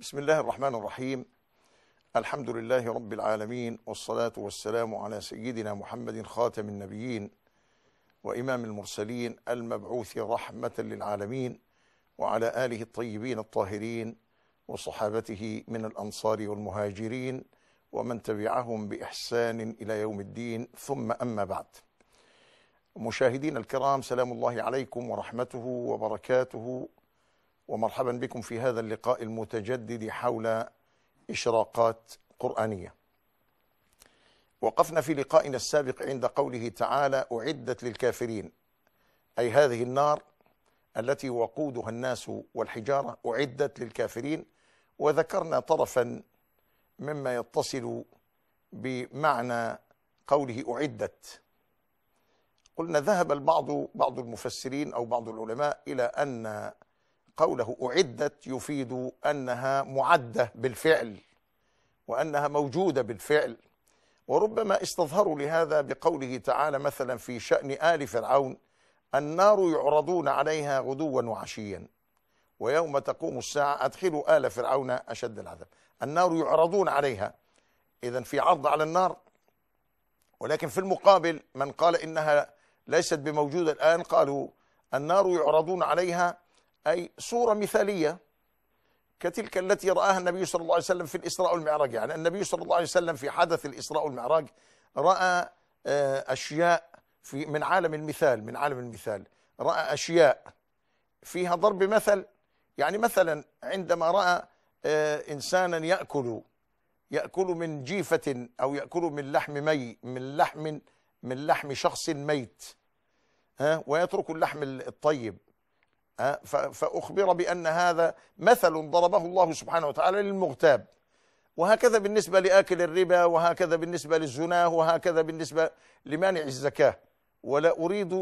بسم الله الرحمن الرحيم الحمد لله رب العالمين والصلاة والسلام على سيدنا محمد خاتم النبيين وإمام المرسلين المبعوث رحمة للعالمين وعلى آله الطيبين الطاهرين وصحابته من الأنصار والمهاجرين ومن تبعهم بإحسان إلى يوم الدين ثم أما بعد مشاهدين الكرام سلام الله عليكم ورحمته وبركاته ومرحبا بكم في هذا اللقاء المتجدد حول إشراقات قرآنية وقفنا في لقائنا السابق عند قوله تعالى أعدت للكافرين أي هذه النار التي وقودها الناس والحجارة أعدت للكافرين وذكرنا طرفا مما يتصل بمعنى قوله أعدت قلنا ذهب البعض بعض المفسرين أو بعض العلماء إلى أن قوله أعدت يفيد أنها معدة بالفعل وأنها موجودة بالفعل وربما استظهروا لهذا بقوله تعالى مثلا في شأن آل فرعون النار يعرضون عليها غدوا وعشيا ويوم تقوم الساعة أدخلوا آل فرعون أشد العذاب النار يعرضون عليها إذا في عرض على النار ولكن في المقابل من قال إنها ليست بموجودة الآن قالوا النار يعرضون عليها أي صورة مثالية كتلك التي رآها النبي صلى الله عليه وسلم في الإسراء والمعراج يعني النبي صلى الله عليه وسلم في حدث الإسراء والمعراج رأى آه، أشياء في من عالم المثال من عالم المثال رأى أشياء فيها ضرب مثل يعني مثلا عندما رأى آه، إنسانا يأكل يأكل من جيفة أو يأكل من لحم مي من لحم من لحم شخص ميت ها ويترك اللحم الطيب فأخبر بأن هذا مثل ضربه الله سبحانه وتعالى للمغتاب وهكذا بالنسبة لآكل الربا وهكذا بالنسبة للزناه وهكذا بالنسبة لمانع الزكاة ولا أريد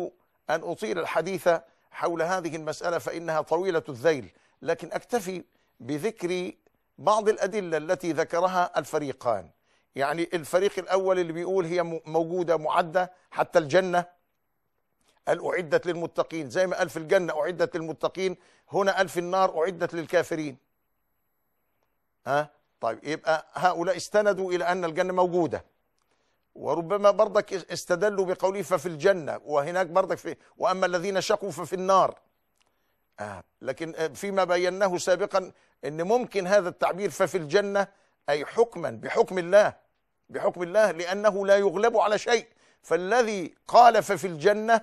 أن أطيل الحديث حول هذه المسألة فإنها طويلة الذيل لكن أكتفي بذكر بعض الأدلة التي ذكرها الفريقان يعني الفريق الأول اللي بيقول هي موجودة معدة حتى الجنة قال أعدت للمتقين زي ما قال في الجنة أعدت للمتقين هنا قال في النار أعدت للكافرين ها طيب يبقى هؤلاء استندوا إلى أن الجنة موجودة وربما برضك استدلوا بقوله ففي الجنة وهناك برضك في وأما الذين شقوا ففي النار آه لكن آه، فيما بيناه سابقا أن ممكن هذا التعبير ففي الجنة أي حكما بحكم الله بحكم الله لأنه لا يغلب على شيء فالذي قال ففي الجنة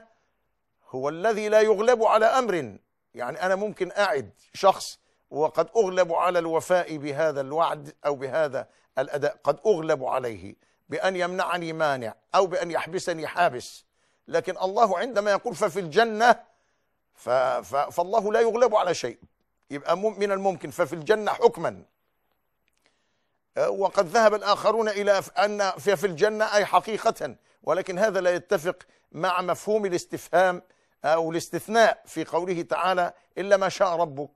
هو الذي لا يغلب على أمر يعني أنا ممكن أعد شخص وقد أغلب على الوفاء بهذا الوعد أو بهذا الأداء قد أغلب عليه بأن يمنعني مانع أو بأن يحبسني حابس لكن الله عندما يقول ففي الجنة فالله لا يغلب على شيء يبقى من الممكن ففي الجنة حكما أه، وقد ذهب الآخرون إلى أن في الجنة أي حقيقة ولكن هذا لا يتفق مع مفهوم الاستفهام أو آه، الاستثناء في قوله تعالى إلا ما شاء ربك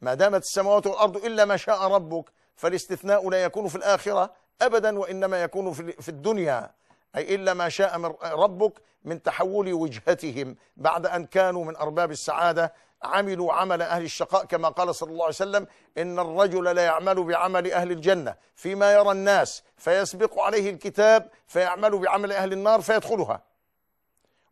ما دامت السماوات والأرض إلا ما شاء ربك فالاستثناء لا يكون في الآخرة أبدا وإنما يكون في الدنيا أي إلا ما شاء من ربك من تحول وجهتهم بعد أن كانوا من أرباب السعادة عملوا عمل أهل الشقاء كما قال صلى الله عليه وسلم إن الرجل لا يعمل بعمل أهل الجنة فيما يرى الناس فيسبق عليه الكتاب فيعمل بعمل أهل النار فيدخلها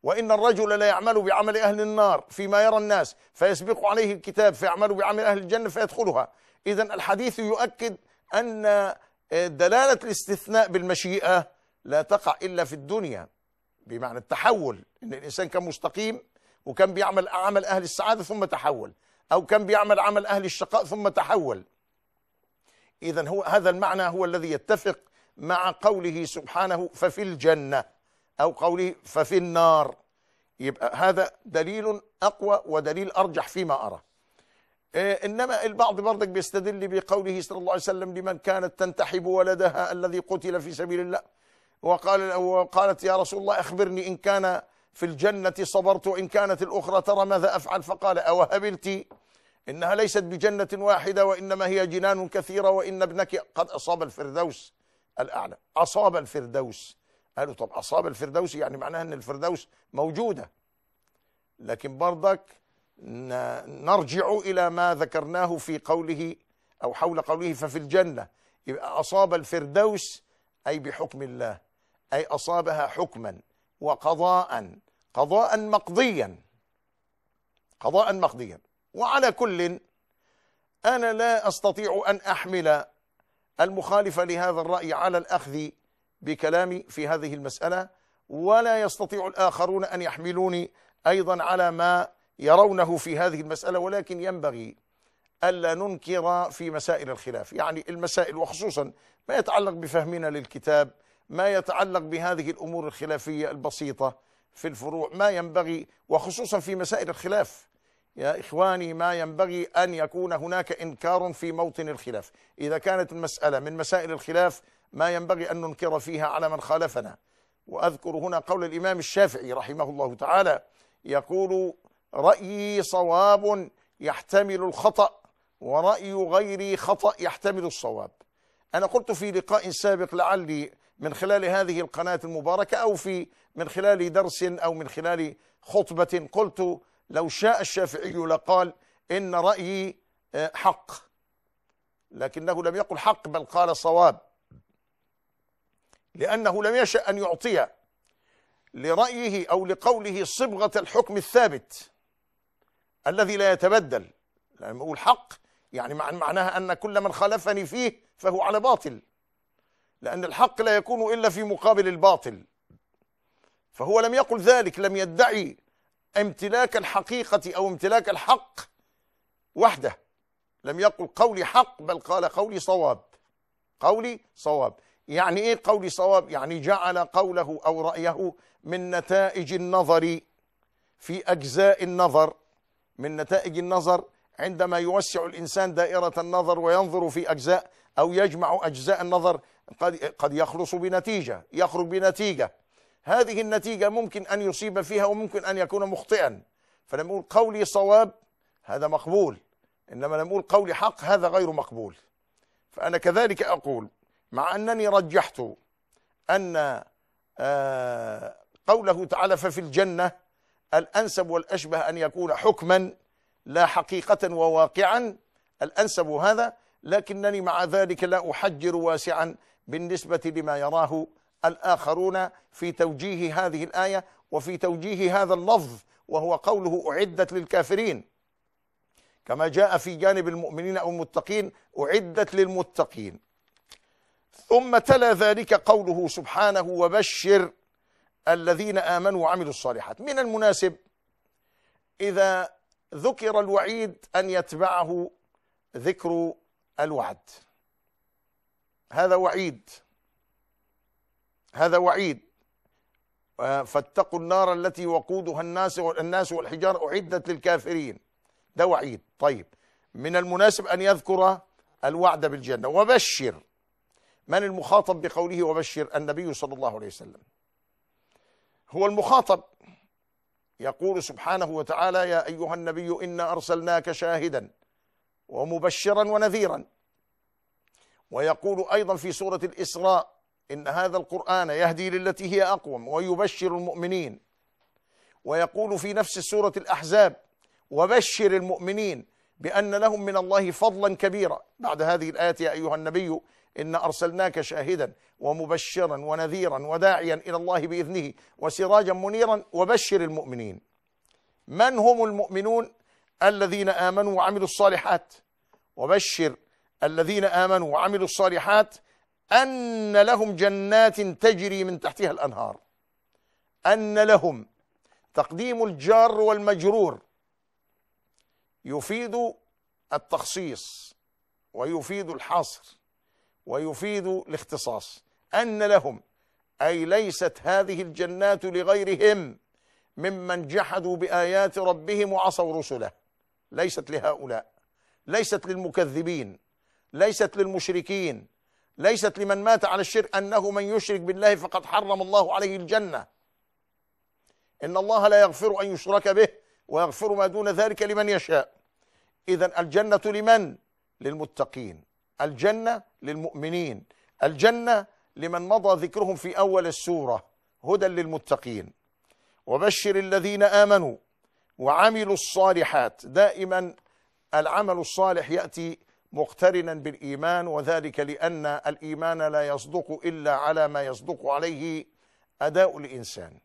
وإن الرجل لا يعمل بعمل أهل النار فيما يرى الناس فيسبق عليه الكتاب فيعمل بعمل أهل الجنة فيدخلها إذا الحديث يؤكد أن آه، دلالة الاستثناء بالمشيئة لا تقع إلا في الدنيا بمعنى التحول إن الإنسان كان مستقيم وكان بيعمل عمل أهل السعادة ثم تحول أو كان بيعمل عمل أهل الشقاء ثم تحول إذا هو هذا المعنى هو الذي يتفق مع قوله سبحانه ففي الجنة أو قوله ففي النار يبقى هذا دليل أقوى ودليل أرجح فيما أرى إيه، إنما البعض برضك بيستدل بقوله صلى الله عليه وسلم لمن كانت تنتحب ولدها الذي قتل في سبيل الله وقال وقالت يا رسول الله أخبرني إن كان في الجنة صبرت وإن كانت الأخرى ترى ماذا أفعل فقال أوهبلتي إنها ليست بجنة واحدة وإنما هي جنان كثيرة وإن ابنك قد أصاب الفردوس الأعلى أصاب الفردوس قالوا طب أصاب الفردوسي يعني معناها أن الفردوس موجودة لكن برضك نرجع إلى ما ذكرناه في قوله أو حول قوله ففي الجنة يبقى أصاب الفردوس أي بحكم الله أي أصابها حكما وقضاء قضاء مقضيا قضاء مقضيا وعلى كل أنا لا أستطيع أن أحمل المخالف لهذا الرأي على الأخذ بكلامي في هذه المسألة ولا يستطيع الآخرون أن يحملوني أيضا على ما يرونه في هذه المسألة ولكن ينبغي ألا ننكر في مسائل الخلاف يعني المسائل وخصوصا ما يتعلق بفهمنا للكتاب ما يتعلق بهذه الأمور الخلافية البسيطة في الفروع ما ينبغي وخصوصا في مسائل الخلاف يا إخواني ما ينبغي أن يكون هناك إنكار في موطن الخلاف إذا كانت المسألة من مسائل الخلاف ما ينبغي أن ننكر فيها على من خالفنا وأذكر هنا قول الإمام الشافعي رحمه الله تعالى يقول رأيي صواب يحتمل الخطأ ورأي غيري خطأ يحتمل الصواب أنا قلت في لقاء سابق لعلي من خلال هذه القناة المباركة أو في من خلال درس أو من خلال خطبة قلت لو شاء الشافعي لقال إن رأيي آه، حق لكنه لم يقل حق بل قال صواب لأنه لم يشأ أن يعطي لرأيه أو لقوله صبغة الحكم الثابت الذي لا يتبدل لما أقول حق يعني معناها أن كل من خالفني فيه فهو على باطل لأن الحق لا يكون إلا في مقابل الباطل فهو لم يقل ذلك لم يدعي امتلاك الحقيقة أو امتلاك الحق وحده لم يقل قولي حق بل قال قولي صواب قولي صواب يعني ايه قولي صواب يعني جعل قوله او رايه من نتائج النظر في اجزاء النظر من نتائج النظر عندما يوسع الانسان دائره النظر وينظر في اجزاء او يجمع اجزاء النظر قد قد يخلص بنتيجه يخرج بنتيجه هذه النتيجه ممكن ان يصيب فيها وممكن ان يكون مخطئا فلما اقول قولي صواب هذا مقبول انما لما اقول قولي حق هذا غير مقبول فانا كذلك اقول مع أنني رجحت أن آه، قوله تعالى ففي الجنة الأنسب والأشبه أن يكون حكما لا حقيقة وواقعا الأنسب هذا لكنني مع ذلك لا أحجر واسعا بالنسبة لما يراه الآخرون في توجيه هذه الآية وفي توجيه هذا اللفظ وهو قوله أعدت للكافرين كما جاء في جانب المؤمنين أو المتقين أعدت للمتقين ثم تلا ذلك قوله سبحانه وبشر الذين آمنوا وعملوا الصالحات من المناسب إذا ذكر الوعيد أن يتبعه ذكر الوعد هذا وعيد هذا وعيد فاتقوا النار التي وقودها الناس والناس والحجار أعدت للكافرين ده وعيد طيب من المناسب أن يذكر الوعد بالجنة وبشر من المخاطب بقوله وبشر النبي صلى الله عليه وسلم هو المخاطب يقول سبحانه وتعالى يا أيها النبي إنا أرسلناك شاهدا ومبشرا ونذيرا ويقول أيضا في سورة الإسراء إن هذا القرآن يهدي للتي هي أقوم ويبشر المؤمنين ويقول في نفس سورة الأحزاب وبشر المؤمنين بأن لهم من الله فضلا كبيرا بعد هذه الآية يا أيها النبي إن أرسلناك شاهدا ومبشرا ونذيرا وداعيا إلى الله بإذنه وسراجا منيرا وبشر المؤمنين من هم المؤمنون الذين آمنوا وعملوا الصالحات وبشر الذين آمنوا وعملوا الصالحات أن لهم جنات تجري من تحتها الأنهار أن لهم تقديم الجار والمجرور يفيد التخصيص ويفيد الحصر ويفيد الاختصاص أن لهم أي ليست هذه الجنات لغيرهم ممن جحدوا بآيات ربهم وعصوا رسله ليست لهؤلاء ليست للمكذبين ليست للمشركين ليست لمن مات على الشرك أنه من يشرك بالله فقد حرم الله عليه الجنة إن الله لا يغفر أن يشرك به ويغفر ما دون ذلك لمن يشاء إذا الجنة لمن؟ للمتقين الجنة للمؤمنين الجنة لمن مضى ذكرهم في أول السورة هدى للمتقين وبشر الذين آمنوا وعملوا الصالحات دائما العمل الصالح يأتي مقترنا بالإيمان وذلك لأن الإيمان لا يصدق إلا على ما يصدق عليه أداء الإنسان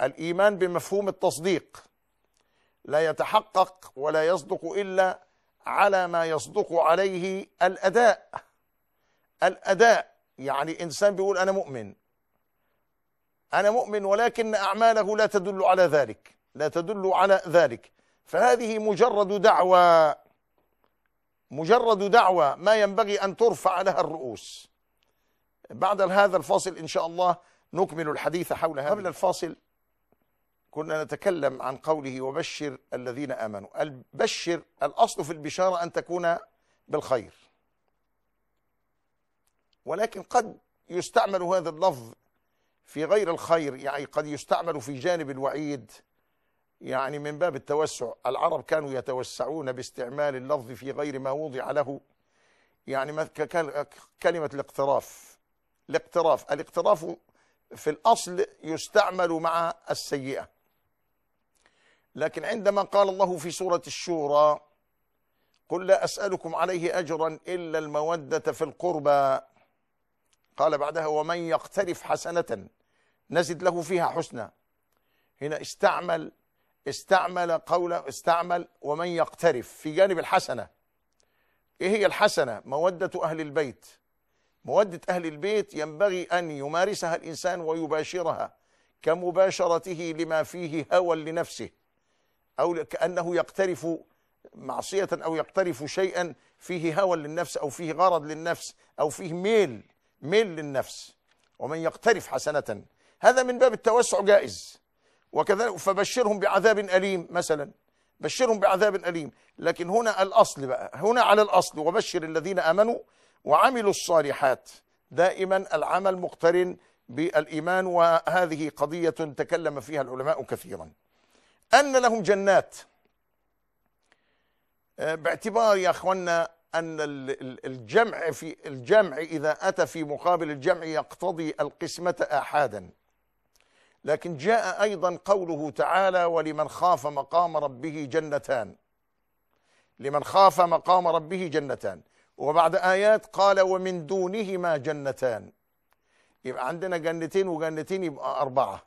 الإيمان بمفهوم التصديق لا يتحقق ولا يصدق إلا على ما يصدق عليه الأداء الأداء يعني إنسان بيقول أنا مؤمن أنا مؤمن ولكن أعماله لا تدل على ذلك لا تدل على ذلك فهذه مجرد دعوة مجرد دعوة ما ينبغي أن ترفع لها الرؤوس بعد هذا الفاصل إن شاء الله نكمل الحديث حول هذا قبل الفاصل كنا نتكلم عن قوله وبشر الذين امنوا البشر الاصل في البشاره ان تكون بالخير ولكن قد يستعمل هذا اللفظ في غير الخير يعني قد يستعمل في جانب الوعيد يعني من باب التوسع العرب كانوا يتوسعون باستعمال اللفظ في غير ما وضع له يعني كلمة الاقتراف الاقتراف الاقتراف في الأصل يستعمل مع السيئة لكن عندما قال الله في سورة الشورى قل لا أسألكم عليه أجرا إلا المودة في القربى قال بعدها ومن يقترف حسنة نزد له فيها حسنى هنا استعمل استعمل قول استعمل ومن يقترف في جانب الحسنة إيه هي الحسنة مودة أهل البيت مودة أهل البيت ينبغي أن يمارسها الإنسان ويباشرها كمباشرته لما فيه هوى لنفسه أو كأنه يقترف معصية أو يقترف شيئا فيه هوى للنفس أو فيه غرض للنفس أو فيه ميل ميل للنفس ومن يقترف حسنة هذا من باب التوسع جائز وكذلك فبشرهم بعذاب أليم مثلا بشرهم بعذاب أليم لكن هنا الأصل بقى هنا على الأصل وبشر الذين آمنوا وعملوا الصالحات دائما العمل مقترن بالإيمان وهذه قضية تكلم فيها العلماء كثيراً أن لهم جنات آه، باعتبار يا أخوانا أن الجمع في الجمع إذا أتى في مقابل الجمع يقتضي القسمة آحادا لكن جاء أيضا قوله تعالى ولمن خاف مقام ربه جنتان لمن خاف مقام ربه جنتان وبعد آيات قال ومن دونهما جنتان يبقى عندنا جنتين وجنتين يبقى أربعة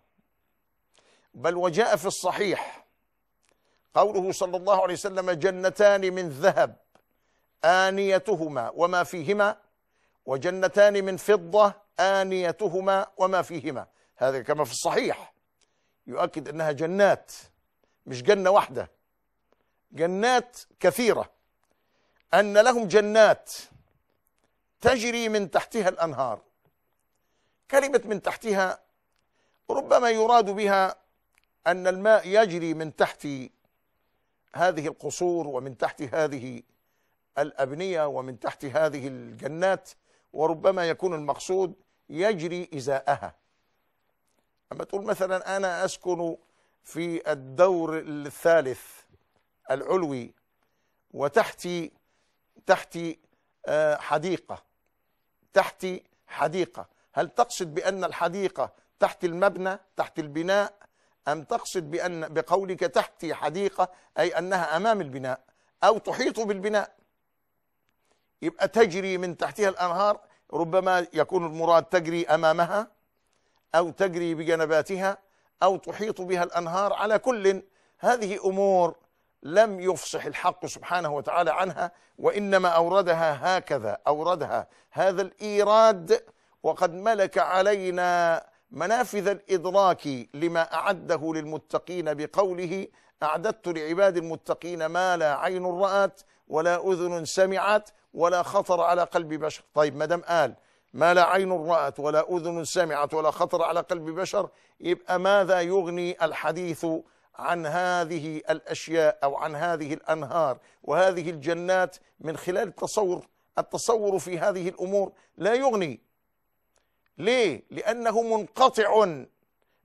بل وجاء في الصحيح قوله صلى الله عليه وسلم جنتان من ذهب آنيتهما وما فيهما وجنتان من فضة آنيتهما وما فيهما هذا كما في الصحيح يؤكد أنها جنات مش جنة واحدة جنات كثيرة أن لهم جنات تجري من تحتها الأنهار كلمة من تحتها ربما يراد بها أن الماء يجري من تحت هذه القصور ومن تحت هذه الأبنية ومن تحت هذه الجنات وربما يكون المقصود يجري إزاءها أما تقول مثلا أنا أسكن في الدور الثالث العلوي وتحتي تحتي آه، حديقة تحتي حديقة هل تقصد بأن الحديقة تحت المبنى تحت البناء أم تقصد بأن بقولك تحتي حديقة أي أنها أمام البناء أو تحيط بالبناء يبقى تجري من تحتها الأنهار ربما يكون المراد تجري أمامها أو تجري بجنباتها أو تحيط بها الأنهار على كل هذه أمور لم يفصح الحق سبحانه وتعالى عنها وإنما أوردها هكذا أوردها هذا الإيراد وقد ملك علينا منافذ الإدراك لما أعده للمتقين بقوله أعددت لعباد المتقين ما لا عين رأت ولا أذن سمعت ولا خطر على قلب بشر طيب مدام قال ما لا عين رأت ولا أذن سمعت ولا خطر على قلب بشر يبقى ماذا يغني الحديث عن هذه الأشياء أو عن هذه الأنهار وهذه الجنات من خلال التصور التصور في هذه الأمور لا يغني ليه لأنه منقطع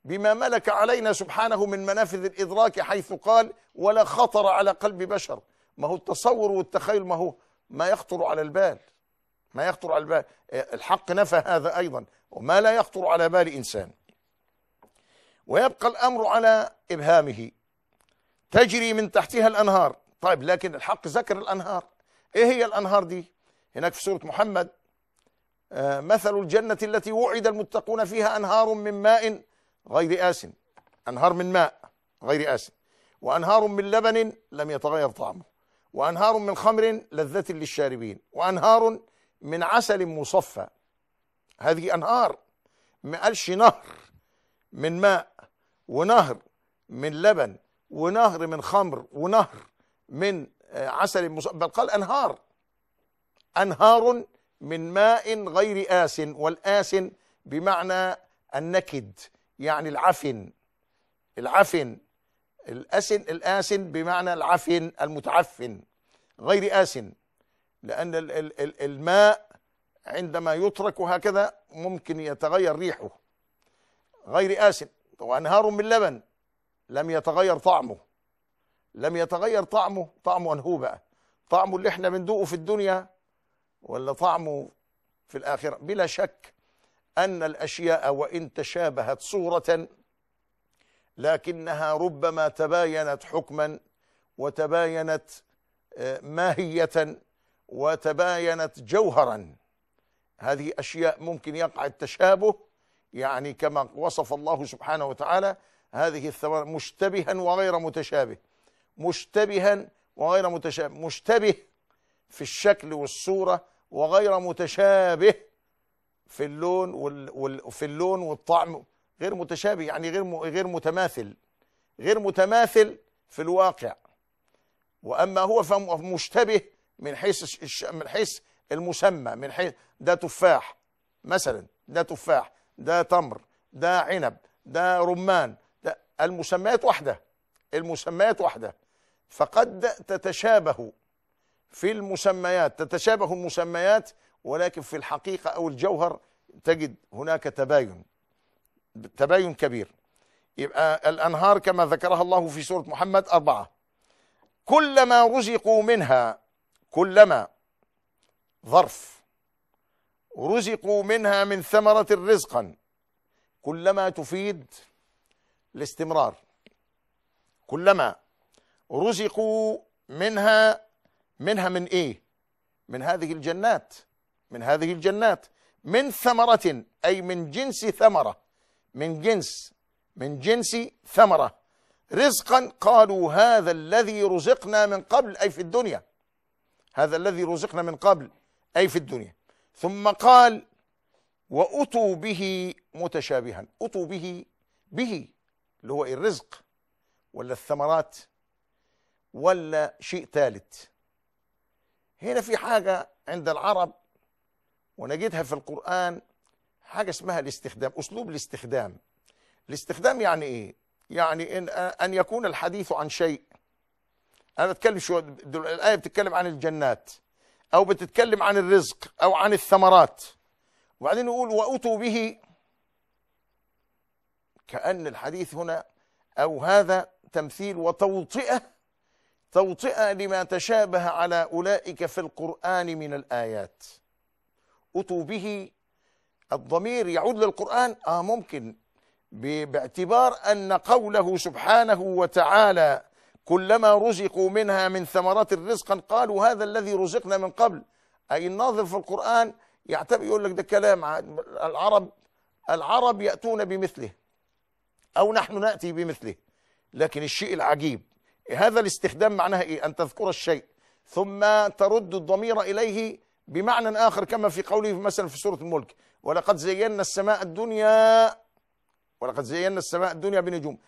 بما ملك علينا سبحانه من منافذ الإدراك حيث قال ولا خطر على قلب بشر ما هو التصور والتخيل ما هو ما يخطر على البال ما يخطر على البال الحق نفى هذا أيضا وما لا يخطر على بال إنسان ويبقى الأمر على إبهامه تجري من تحتها الأنهار طيب لكن الحق ذكر الأنهار إيه هي الأنهار دي هناك في سورة محمد آه، مثل الجنة التي وعد المتقون فيها أنهار من ماء غير آسن أنهار من ماء غير آسن وأنهار من لبن لم يتغير طعمه وأنهار من خمر لذة للشاربين وأنهار من عسل مصفى هذه أنهار ما قالش نهر من ماء ونهر من لبن ونهر من خمر ونهر من آه، عسل مصفى بل قال أنهار أنهار من ماء غير آس والآسن بمعنى النكد يعني العفن العفن الأسن الآسن بمعنى العفن المتعفن غير آسن لأن الماء عندما يترك هكذا ممكن يتغير ريحه غير آسن وأنهار من لبن لم يتغير طعمه لم يتغير طعمه طعمه أنهو بقى طعمه اللي احنا بندوقه في الدنيا ولا طعمه في الآخرة بلا شك أن الأشياء وإن تشابهت صورة لكنها ربما تباينت حكما وتباينت آه، ماهية وتباينت جوهرا هذه أشياء ممكن يقع التشابه يعني كما وصف الله سبحانه وتعالى هذه الثمرة مشتبها وغير متشابه مشتبها وغير متشابه مشتبه في الشكل والصورة وغير متشابه في اللون وال... في اللون والطعم غير متشابه يعني غير غير متماثل غير متماثل في الواقع واما هو فمشتبه من حيث من حيث المسمى من حيث ده تفاح مثلا ده تفاح ده تمر ده عنب ده رمان ده المسميات واحده المسميات واحده فقد تتشابه في المسميات تتشابه المسميات ولكن في الحقيقة أو الجوهر تجد هناك تباين تباين كبير يبقى الأنهار كما ذكرها الله في سورة محمد أربعة كلما رزقوا منها كلما ظرف رزقوا منها من ثمرة رزقا كلما تفيد الاستمرار كلما رزقوا منها منها من ايه من هذه الجنات من هذه الجنات من ثمرة أي من جنس ثمرة من جنس من جنس ثمرة رزقا قالوا هذا الذي رزقنا من قبل أي في الدنيا هذا الذي رزقنا من قبل أي في الدنيا ثم قال وأتوا به متشابها أتوا به به اللي هو الرزق ولا الثمرات ولا شيء ثالث هنا في حاجة عند العرب ونجدها في القرآن حاجة اسمها الاستخدام أسلوب الاستخدام الاستخدام يعني إيه؟ يعني إن, أن يكون الحديث عن شيء أنا بتكلم شو الآية بتتكلم عن الجنات أو بتتكلم عن الرزق أو عن الثمرات وبعدين يقول وأتوا به كأن الحديث هنا أو هذا تمثيل وتوطئة توطئة لما تشابه على أولئك في القرآن من الآيات أتوا به الضمير يعود للقرآن آه ممكن باعتبار أن قوله سبحانه وتعالى كلما رزقوا منها من ثمرات رزقا قالوا هذا الذي رزقنا من قبل أي الناظر في القرآن يعتبر يقول لك ده كلام العرب العرب يأتون بمثله أو نحن نأتي بمثله لكن الشيء العجيب هذا الاستخدام معناها إيه أن تذكر الشيء ثم ترد الضمير إليه بمعنى آخر كما في قوله مثلا في سورة الملك ولقد زينا السماء الدنيا ولقد زينا السماء الدنيا بنجوم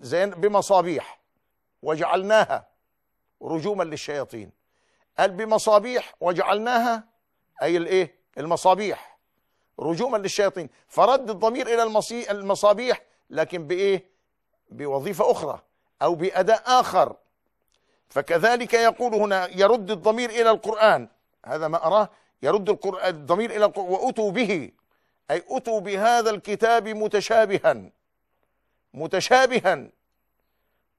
زين بمصابيح وجعلناها رجوما للشياطين قال بمصابيح وجعلناها أي الإيه المصابيح رجوما للشياطين فرد الضمير إلى المصابيح لكن بإيه بوظيفة أخرى أو بأداء آخر فكذلك يقول هنا يرد الضمير إلى القرآن هذا ما أراه يرد القرآن الضمير إلى القرآن وأتوا به أي أتوا بهذا الكتاب متشابها متشابها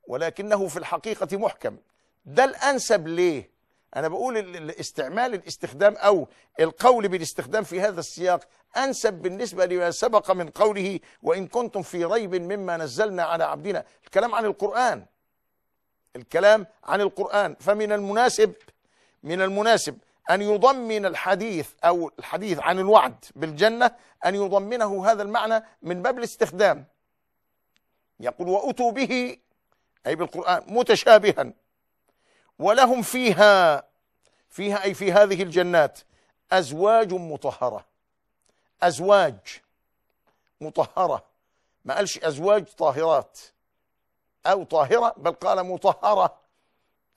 ولكنه في الحقيقة محكم ده الأنسب ليه أنا بقول الاستعمال الاستخدام أو القول بالاستخدام في هذا السياق أنسب بالنسبة لما سبق من قوله وإن كنتم في ريب مما نزلنا على عبدنا الكلام عن القرآن الكلام عن القرآن فمن المناسب من المناسب أن يضمن الحديث أو الحديث عن الوعد بالجنة أن يضمنه هذا المعنى من باب الاستخدام يقول وأتوا به أي بالقرآن متشابها ولهم فيها فيها أي في هذه الجنات أزواج مطهرة أزواج مطهرة ما قالش أزواج طاهرات أو طاهرة بل قال مطهرة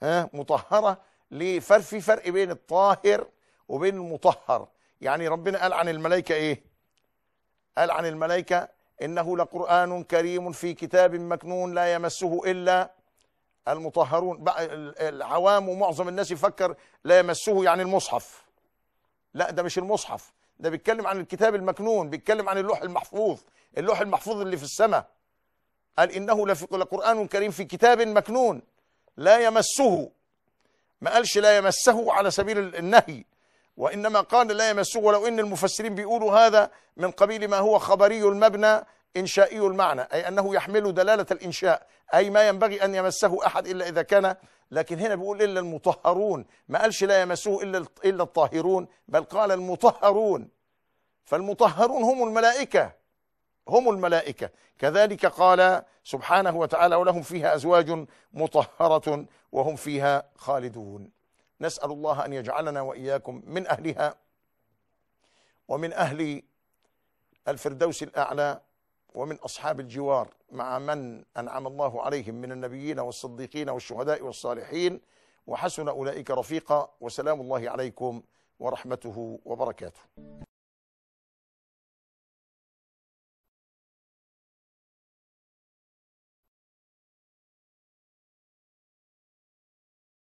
ها مطهرة لفرق في فرق بين الطاهر وبين المطهر يعني ربنا قال عن الملائكة إيه قال عن الملائكة إنه لقرآن كريم في كتاب مكنون لا يمسه إلا المطهرون العوام ومعظم الناس يفكر لا يمسه يعني المصحف لا ده مش المصحف ده بيتكلم عن الكتاب المكنون بيتكلم عن اللوح المحفوظ اللوح المحفوظ اللي في السماء قال إنه لقرآن كريم في كتاب مكنون لا يمسه ما قالش لا يمسه على سبيل النهي وإنما قال لا يمسه ولو إن المفسرين بيقولوا هذا من قبيل ما هو خبري المبنى إنشائي المعنى أي أنه يحمل دلالة الإنشاء أي ما ينبغي أن يمسه أحد إلا إذا كان لكن هنا بيقول إلا المطهرون ما قالش لا يمسوه إلا, إلا الطاهرون بل قال المطهرون فالمطهرون هم الملائكة هم الملائكة كذلك قال سبحانه وتعالى ولهم فيها أزواج مطهرة وهم فيها خالدون نسأل الله أن يجعلنا وإياكم من أهلها ومن أهل الفردوس الأعلى ومن أصحاب الجوار مع من أنعم الله عليهم من النبيين والصديقين والشهداء والصالحين وحسن أولئك رفيقا وسلام الله عليكم ورحمته وبركاته